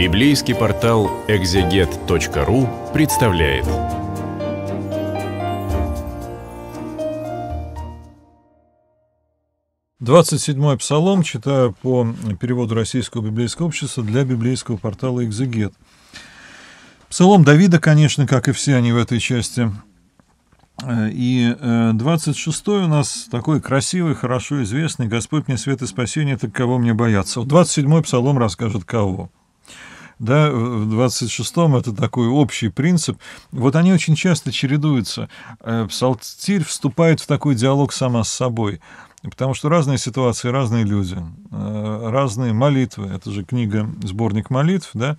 Библейский портал экзегет.ру представляет. Двадцать седьмой псалом читаю по переводу Российского библейского общества для библейского портала «Экзегет». Псалом Давида, конечно, как и все они в этой части. Э, и 26 э, у нас такой красивый, хорошо известный «Господь мне свет и спасение, так кого мне бояться?» 27-й псалом расскажет кого да, в 26-м это такой общий принцип. Вот они очень часто чередуются. Э, псалтирь вступает в такой диалог сама с собой. Потому что разные ситуации, разные люди, э, разные молитвы. Это же книга, сборник молитв, да.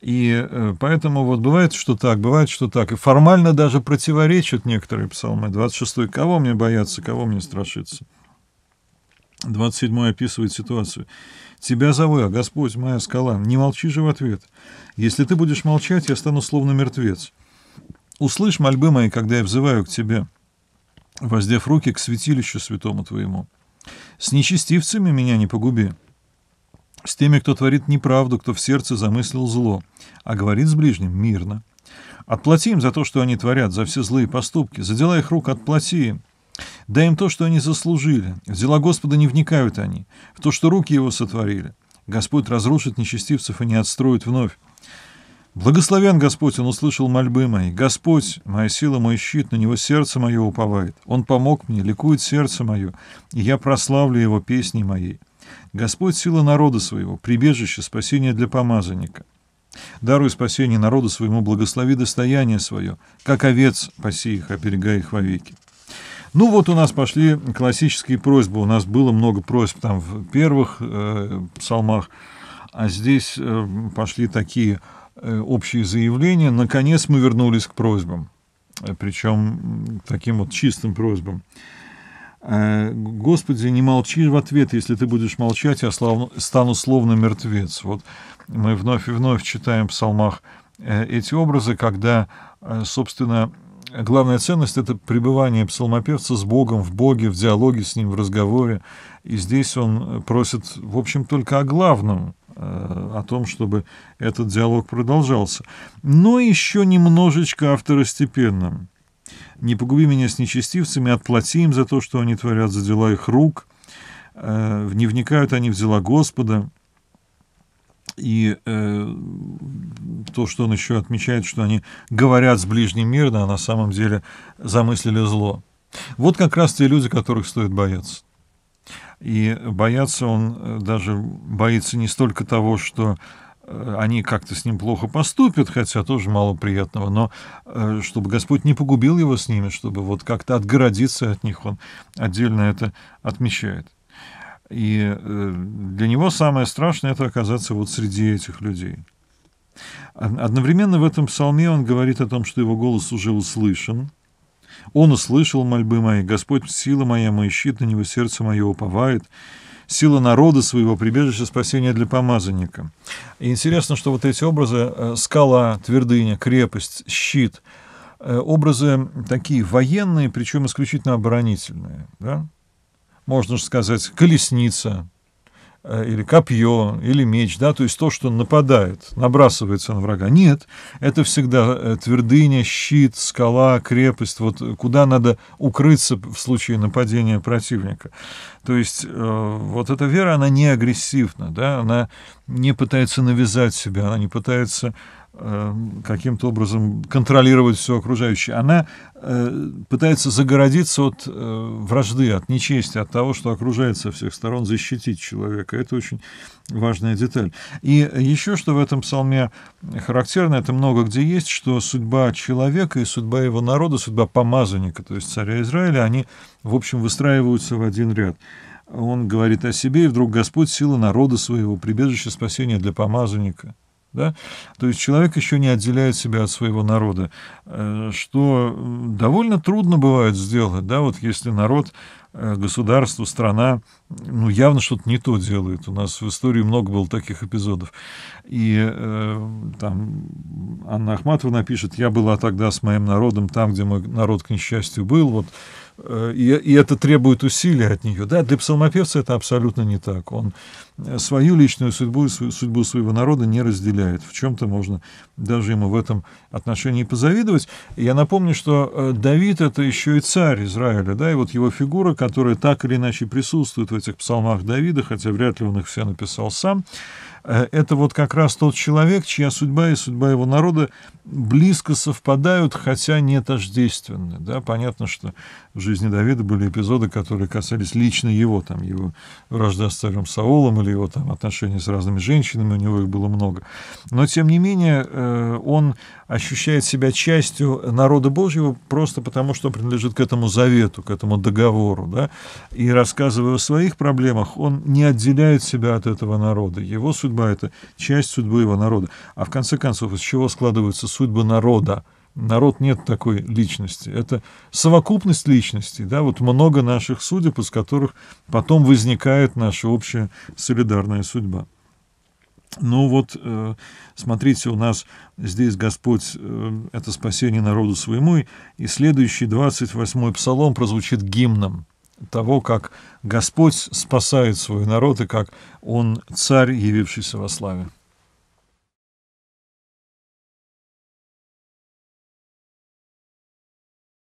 И э, поэтому вот бывает, что так, бывает, что так. И формально даже противоречат некоторые псалмы. 26-й. Кого мне бояться, кого мне страшиться? 27 описывает ситуацию. «Тебя зову я, Господь, моя скала, не молчи же в ответ. Если ты будешь молчать, я стану словно мертвец. Услышь мольбы мои, когда я взываю к тебе, воздев руки к святилищу святому твоему. С нечестивцами меня не погуби, с теми, кто творит неправду, кто в сердце замыслил зло, а говорит с ближним мирно. Отплати им за то, что они творят, за все злые поступки, за дела их рук отплати им. Дай им то, что они заслужили. В дела Господа не вникают они, в то, что руки его сотворили. Господь разрушит нечестивцев и не отстроит вновь. Благословен Господь, он услышал мольбы мои. Господь, моя сила, мой щит, на него сердце мое уповает. Он помог мне, ликует сердце мое, и я прославлю его песней моей. Господь — сила народа своего, прибежище, спасение для помазанника. Даруй спасение народу своему, благослови достояние свое, как овец паси их, оберегай их вовеки. Ну вот у нас пошли классические просьбы. У нас было много просьб там в первых э, псалмах, а здесь э, пошли такие э, общие заявления. Наконец мы вернулись к просьбам, э, причем таким вот чистым просьбам. Э, «Господи, не молчи в ответ, если ты будешь молчать, я стану словно мертвец». Вот мы вновь и вновь читаем в псалмах э, эти образы, когда, собственно, главная ценность — это пребывание псалмопевца с Богом, в Боге, в диалоге с Ним, в разговоре. И здесь он просит, в общем, только о главном, э, о том, чтобы этот диалог продолжался. Но еще немножечко о второстепенном. «Не погуби меня с нечестивцами, отплати им за то, что они творят за дела их рук, э, не вникают они в дела Господа». И э, то, что он еще отмечает, что они говорят с ближним мирно, а на самом деле замыслили зло. Вот как раз те люди, которых стоит бояться. И бояться он э, даже боится не столько того, что э, они как-то с ним плохо поступят, хотя тоже мало приятного, но э, чтобы Господь не погубил его с ними, чтобы вот как-то отгородиться от них, он отдельно это отмечает. И для него самое страшное – это оказаться вот среди этих людей. Одновременно в этом псалме он говорит о том, что его голос уже услышан. «Он услышал мольбы мои, Господь, сила моя, мой щит, на него сердце мое уповает» сила народа своего прибежища, спасения для помазанника. И интересно, что вот эти образы э, — скала, твердыня, крепость, щит э, — образы такие военные, причем исключительно оборонительные. Да? Можно же сказать, колесница, Э, или копье, или меч, да, то есть то, что нападает, набрасывается на врага. Нет, это всегда э, твердыня, щит, скала, крепость, вот куда надо укрыться в случае нападения противника. То есть э, вот эта вера, она не агрессивна, да, она не пытается навязать себя, она не пытается Эм, каким-то образом контролировать все окружающее. Она э, пытается загородиться от э, вражды, от нечести, от того, что окружает со всех сторон, защитить человека. Это очень важная деталь. И еще, что в этом псалме характерно, это много где есть, что судьба человека и судьба его народа, судьба помазанника, то есть царя Израиля, они, в общем, выстраиваются в один ряд он говорит о себе, и вдруг Господь — сила народа своего, прибежище спасения для помазанника. Да? То есть человек еще не отделяет себя от своего народа, э, что довольно трудно бывает сделать, да, вот если народ Э, государство, страна, ну, явно что-то не то делает. У нас в истории много было таких эпизодов. И э, там Анна Ахматова напишет, я была тогда с моим народом там, где мой народ, к несчастью, был. Вот, э, и, и это требует усилий от нее. Да, для псалмопевца это абсолютно не так. Он э, свою личную судьбу и судьбу своего народа не разделяет. В чем-то можно даже ему в этом отношении позавидовать. Я напомню, что э, Давид — это еще и царь Израиля, да, и вот его фигура, которые так или иначе присутствуют в этих псалмах Давида, хотя вряд ли он их все написал сам, Э, это вот как раз тот человек, чья судьба и судьба его народа близко совпадают, хотя не тождественны. Да? Понятно, что в жизни Давида были эпизоды, которые касались лично его, там, его вражда с царем Саолом или его там, отношения с разными женщинами, у него их было много. Но, тем не менее, э, он ощущает себя частью народа Божьего просто потому, что принадлежит к этому завету, к этому договору. Да? И рассказывая о своих проблемах, он не отделяет себя от этого народа. Его судьба судьба — это часть судьбы его народа. А в конце концов, из чего складываются судьбы народа? Народ нет такой личности. Это совокупность личностей, да, вот много наших судеб, из которых потом возникает наша общая солидарная судьба. Ну вот, э, смотрите, у нас здесь Господь э, — это спасение народу своему, и следующий 28-й псалом прозвучит гимном того, как Господь спасает свой народ и как Он царь, явившийся во славе.